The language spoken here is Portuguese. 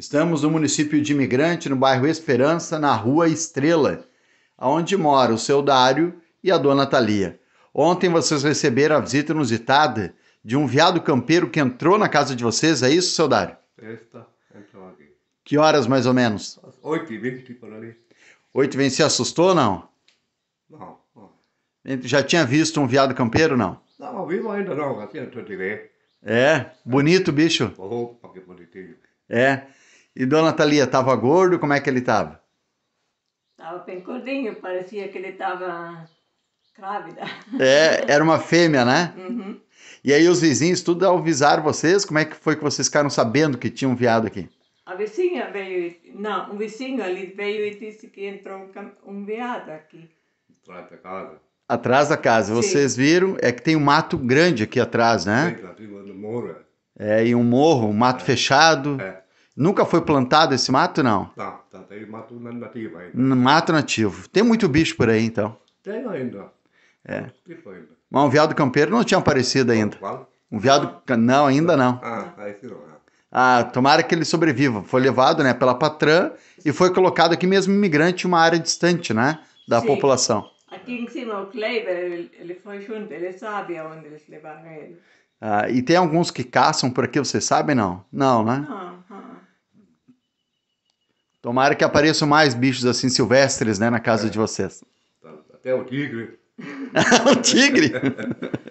Estamos no município de Imigrante, no bairro Esperança, na rua Estrela, onde mora o seu Dário e a dona Thalia. Ontem vocês receberam a visita inusitada de um viado campeiro que entrou na casa de vocês, é isso, seu Dário? Esta, entrou aqui. Que horas mais ou menos? Oito e vinte tipo, por ali. Oito e vinte, se assustou não? Não. não. Já tinha visto um viado campeiro não? Não, vivo ainda não, assim, eu te ver. É? Bonito bicho? Opa, que bonitinho. É. E dona Thalia, estava gordo? Como é que ele estava? Estava bem gordinho, parecia que ele estava grávida. É, era uma fêmea, né? Uhum. E aí os vizinhos tudo avisaram vocês? Como é que foi que vocês ficaram sabendo que tinha um viado aqui? A vizinha veio, não, um vizinho ali veio e disse que entrou um, um veado aqui. Atrás da casa. Atrás da casa, vocês viram, é que tem um mato grande aqui atrás, né? Sim, lá tá um morro. É. é, e um morro, um mato é. fechado. É. Nunca foi plantado esse mato, não? Tá, tá tem tá, é mato nativo ainda. Mato nativo. Tem muito bicho por aí, então? Tem ainda. É. Tipo ainda. Mas um veado campeiro não tinha aparecido ainda. Qual? Um veado... Não, ainda não. Ah, tá, esse não. É. Ah, tomara que ele sobreviva. Foi levado né, pela Patrã e foi colocado aqui mesmo imigrante, uma área distante né, da Sim. população. Aqui em cima, o Kleiber, ele, ele foi junto, ele sabe aonde eles levaram ele. Ah, e tem alguns que caçam por aqui, vocês sabem, não? Não, né? Não, Tomara que apareçam mais bichos assim silvestres, né, na casa é. de vocês. Tá, até o tigre. o tigre?